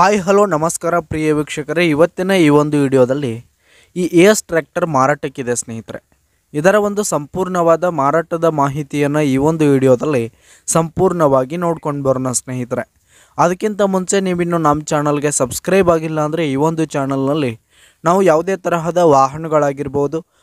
hi hello ನಮಸ್ಕಾರ ಪ್ರಿಯ ವೀಕ್ಷಕರೇ ಇವತ್ತಿನ ಈ ಒಂದು ವಿಡಿಯೋದಲ್ಲಿ ಈ ಎಸ್ ಟ್ರ್ಯಾಕ್ಟರ್ ಮಾರಾಟಕ್ಕಿದೆ ಸ್ನೇಹಿತರೆ ಇದರ ಒಂದು ಸಂಪೂರ್ಣವಾದ ಮಾರಾಟದ ಮಾಹಿತಿಯನ್ನು ಈ ಒಂದು ವಿಡಿಯೋದಲ್ಲಿ ಸಂಪೂರ್ಣವಾಗಿ ನೋಡ್ಕೊಂಡು ಬರೋಣ ಸ್ನೇಹಿತರೆ ಅದಕ್ಕಿಂತ ಮುಂಚೆ ನೀವಿನ್ನು ನಮ್ಮ ಚಾನಲ್ಗೆ ಸಬ್ಸ್ಕ್ರೈಬ್ ಆಗಿಲ್ಲ ಅಂದರೆ ಈ ಒಂದು ಚಾನಲ್ನಲ್ಲಿ ನಾವು ಯಾವುದೇ ತರಹದ ವಾಹನಗಳಾಗಿರ್ಬೋದು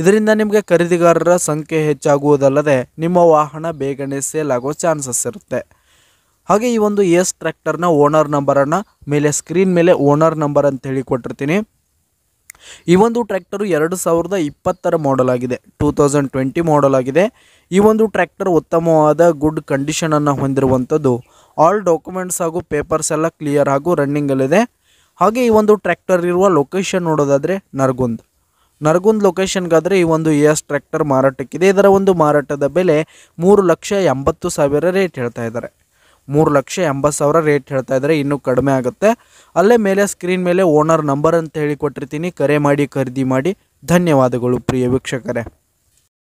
ಇದರಿಂದ ನಿಮಗೆ ಖರೀದಿಗಾರರ ಸಂಖ್ಯೆ ಹೆಚ್ಚಾಗುವುದಲ್ಲದೆ ನಿಮ್ಮ ವಾಹನ ಬೇಗನೆ ಸೇಲ್ ಆಗೋ ಚಾನ್ಸಸ್ ಇರುತ್ತೆ ಹಾಗೆ ಈ ಒಂದು ಎಸ್ ಟ್ರ್ಯಾಕ್ಟರ್ನ ಓನರ್ ನಂಬರನ್ನು ಮೇಲೆ ಸ್ಕ್ರೀನ್ ಮೇಲೆ ಓನರ್ ನಂಬರ್ ಅಂತ ಹೇಳಿ ಕೊಟ್ಟಿರ್ತೀನಿ ಈ ಒಂದು ಟ್ರ್ಯಾಕ್ಟರು ಎರಡು ಸಾವಿರದ ಇಪ್ಪತ್ತರ ಮಾಡಲ್ ಆಗಿದೆ ಟೂ ತೌಸಂಡ್ ಟ್ವೆಂಟಿ ಮಾಡಲ್ ಆಗಿದೆ ಈ ಒಂದು ಟ್ರ್ಯಾಕ್ಟರ್ ಉತ್ತಮವಾದ ಗುಡ್ ಕಂಡೀಷನನ್ನು ಹೊಂದಿರುವಂಥದ್ದು ಆಲ್ ಡಾಕ್ಯುಮೆಂಟ್ಸ್ ಹಾಗೂ ಪೇಪರ್ಸ್ ಎಲ್ಲ ಕ್ಲಿಯರ್ ಹಾಗೂ ರನ್ನಿಂಗಲ್ಲಿದೆ ಹಾಗೆ ಈ ಒಂದು ಟ್ರ್ಯಾಕ್ಟರ್ ಇರುವ ಲೊಕೇಶನ್ ನೋಡೋದಾದರೆ ನರ್ಗುಂದ್ ನರಗುಂದ್ ಲೊಕೇಶನ್ಗಾದರೆ ಈ ಒಂದು ಎ ಎಸ್ ಟ್ರ್ಯಾಕ್ಟರ್ ಮಾರಾಟಕ್ಕಿದೆ ಇದರ ಒಂದು ಮಾರಾಟದ ಬೆಲೆ ಮೂರು ಲಕ್ಷ ಎಂಬತ್ತು ಸಾವಿರ ರೇಟ್ ಹೇಳ್ತಾ ಇದ್ದಾರೆ ಮೂರು ಲಕ್ಷ ಎಂಬತ್ತು ಸಾವಿರ ರೇಟ್ ಹೇಳ್ತಾ ಇದ್ದಾರೆ ಇನ್ನೂ ಕಡಿಮೆ ಆಗುತ್ತೆ ಅಲ್ಲೇ ಮೇಲೆ ಸ್ಕ್ರೀನ್ ಮೇಲೆ ಓನರ್ ನಂಬರ್ ಅಂತ ಹೇಳಿ ಕೊಟ್ಟಿರ್ತೀನಿ ಕರೆ ಮಾಡಿ ಖರೀದಿ ಮಾಡಿ ಧನ್ಯವಾದಗಳು ಪ್ರಿಯ ವೀಕ್ಷಕರೇ